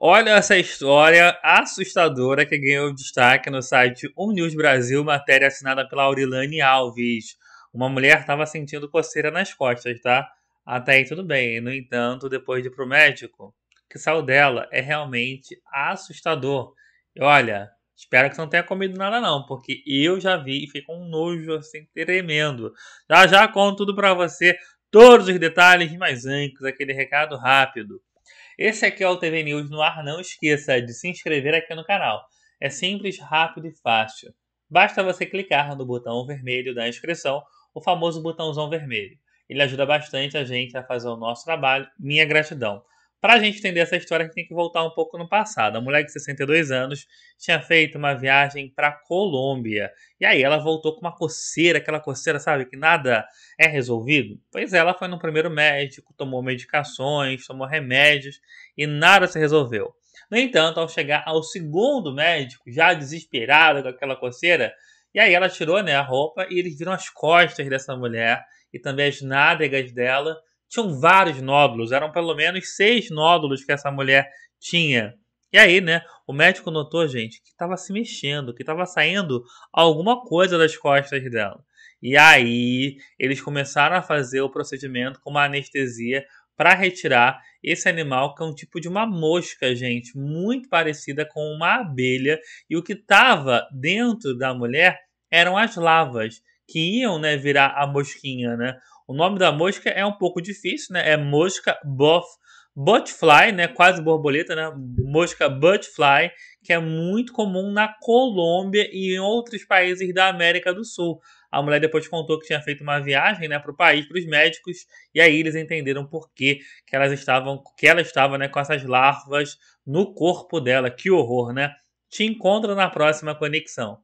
Olha essa história assustadora que ganhou destaque no site Um News Brasil, matéria assinada pela Aurilane Alves. Uma mulher estava sentindo coceira nas costas, tá? Até aí tudo bem. No entanto, depois de ir pro médico, que saiu dela é realmente assustador. E olha, espero que você não tenha comido nada não, porque eu já vi e com um nojo assim tremendo. Já já conto tudo para você, todos os detalhes, mas antes aquele recado rápido. Esse aqui é o TV News no ar. Não esqueça de se inscrever aqui no canal. É simples, rápido e fácil. Basta você clicar no botão vermelho da inscrição, o famoso botãozão vermelho. Ele ajuda bastante a gente a fazer o nosso trabalho. Minha gratidão. Para a gente entender essa história, a gente tem que voltar um pouco no passado. A mulher de 62 anos tinha feito uma viagem para Colômbia. E aí ela voltou com uma coceira, aquela coceira, sabe, que nada é resolvido. Pois é, ela foi no primeiro médico, tomou medicações, tomou remédios e nada se resolveu. No entanto, ao chegar ao segundo médico, já desesperada com aquela coceira, e aí ela tirou né, a roupa e eles viram as costas dessa mulher e também as nádegas dela tinham vários nódulos, eram pelo menos seis nódulos que essa mulher tinha. E aí, né, o médico notou, gente, que estava se mexendo, que estava saindo alguma coisa das costas dela. E aí, eles começaram a fazer o procedimento com uma anestesia para retirar esse animal, que é um tipo de uma mosca, gente, muito parecida com uma abelha. E o que estava dentro da mulher eram as lavas que iam né, virar a mosquinha, né? O nome da mosca é um pouco difícil, né? É mosca bof, butterfly, né? Quase borboleta, né? Mosca butterfly, que é muito comum na Colômbia e em outros países da América do Sul. A mulher depois contou que tinha feito uma viagem, né, para o país, para os médicos, e aí eles entenderam por que elas estavam, que ela estava, né, com essas larvas no corpo dela. Que horror, né? Te encontro na próxima conexão.